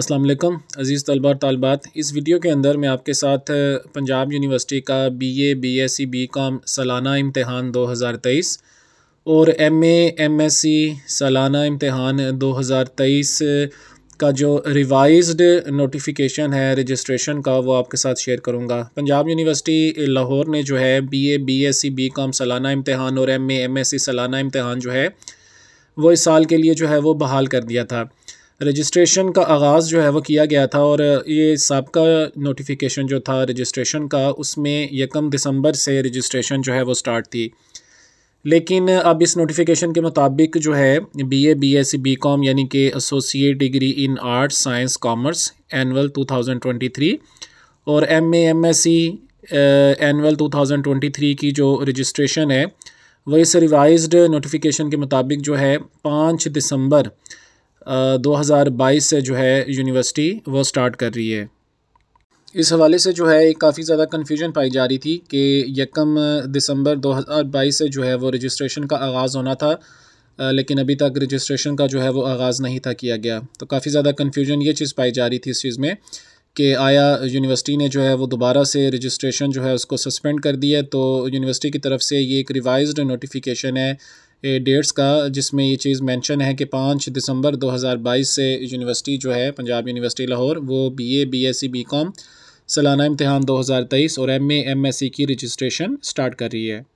असलम अज़ीज़ तलबा तलबात इस वीडियो के अंदर मैं आपके साथ Punjab university B A A B S C B com सालाना इम्तहान दो हज़ार तेईस और M A M S C सालाना इम्तहान दो हज़ार तेईस का जो रिवाइज्ड नोटिफिकेशन है रजिस्ट्रेशन का वो आपके साथ शेयर करूँगा पंजाब यूनिवर्सिटी लाहौर ने जो है B A B S C B com सालाना इम्तहान और M A M S C सालाना इम्तहान जो है वो इस साल के लिए जो है वो बहाल कर दिया था रजिस्ट्रेशन का आगाज़ जो है वो किया गया था और ये सबका नोटिफिकेशन जो था रजिस्ट्रेशन का उसमें यकम दिसंबर से रजिस्ट्रेशन जो है वो स्टार्ट थी लेकिन अब इस नोटिफिकेशन के मुताबिक जो है बी बीएससी बीकॉम एस सी बी यानी कि associate degree in arts science commerce annual two thousand twenty three और M A M S C annual two thousand twenty three की जो रजिस्ट्रेशन है वह इस रिवाइज्ड नोटिफिकेशन के मुताबिक जो है पाँच दिसंबर दो हज़ार बाईस से जो है यूनिवर्सिटी वो स्टार्ट कर रही है इस हवाले से जो है एक काफ़ी ज़्यादा कन्फ्यूजन पाई जा रही थी कि यकम दिसंबर 2022 से जो है वो रजिस्ट्रेशन का आगाज़ होना था लेकिन अभी तक रजिस्ट्रेशन का जो है वो आगाज़ नहीं था किया गया तो काफ़ी ज़्यादा कन्फ्यूजन ये चीज़ पाई जा रही थी इस चीज़ में कि आया यूनिवर्सिटी ने जो है वो दोबारा से रजिस्ट्रेशन जो है उसको सस्पेंड कर दिया तो यूनिवर्सिटी की तरफ से ये एक रिवाइज नोटिफिकेशन है डेट्स का जिसमें ये चीज़ मेंशन है कि पाँच दिसंबर 2022 से यूनिवर्सिटी जो है पंजाब यूनिवर्सिटी लाहौर वो बीए बीएससी बीकॉम सालाना इम्तहान 2023 और एमए एमएससी की रजिस्ट्रेशन स्टार्ट कर रही है